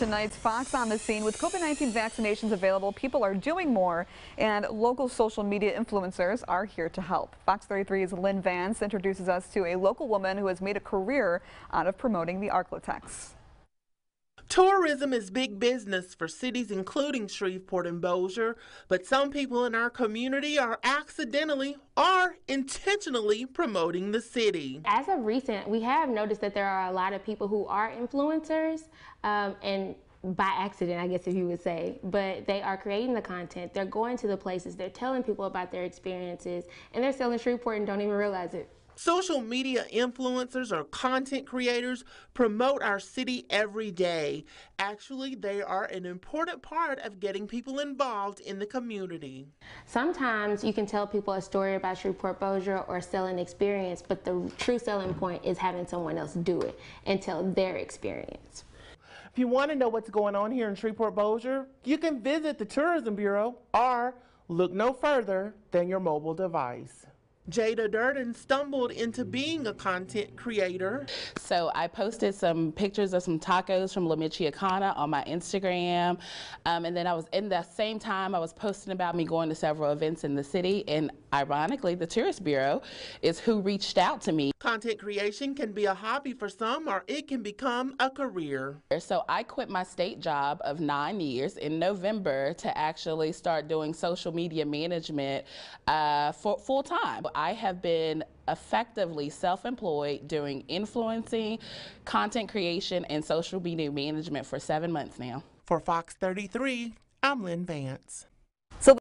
tonight's Fox on the Scene. With COVID-19 vaccinations available, people are doing more, and local social media influencers are here to help. Fox 33's Lynn Vance introduces us to a local woman who has made a career out of promoting the Arklatex. Tourism is big business for cities including Shreveport and Bossier, but some people in our community are accidentally or intentionally promoting the city. As of recent, we have noticed that there are a lot of people who are influencers um, and by accident, I guess if you would say, but they are creating the content. They're going to the places, they're telling people about their experiences, and they're selling Shreveport and don't even realize it. Social media influencers or content creators promote our city every day. Actually, they are an important part of getting people involved in the community. Sometimes you can tell people a story about Shreveport-Bossier or selling experience, but the true selling point is having someone else do it and tell their experience. If you want to know what's going on here in Shreveport Bossier, you can visit the Tourism Bureau or look no further than your mobile device. Jada Durden stumbled into being a content creator. So I posted some pictures of some tacos from La Michiacaña on my Instagram. Um, and then I was in the same time I was posting about me going to several events in the city. And ironically, the Tourist Bureau is who reached out to me. Content creation can be a hobby for some or it can become a career. So I quit my state job of nine years in November to actually start doing social media management uh, for full time. I have been effectively self-employed doing influencing, content creation, and social media management for seven months now. For Fox 33, I'm Lynn Vance.